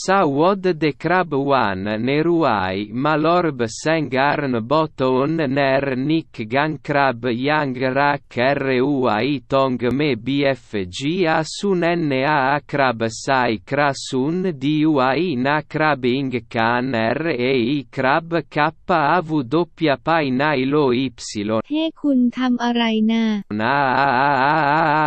Sa Sawod de crab Wan Neruai Malorb Sengarn Boton Ner Nik Gan crab Yang Rak Rui Tong Me BFG Asun Na crab Sai Krasun Dui Na crab ing Kan R E i crab K Av W Pai Nai Lo Y เฮ้คุณทำอะไรนะ Na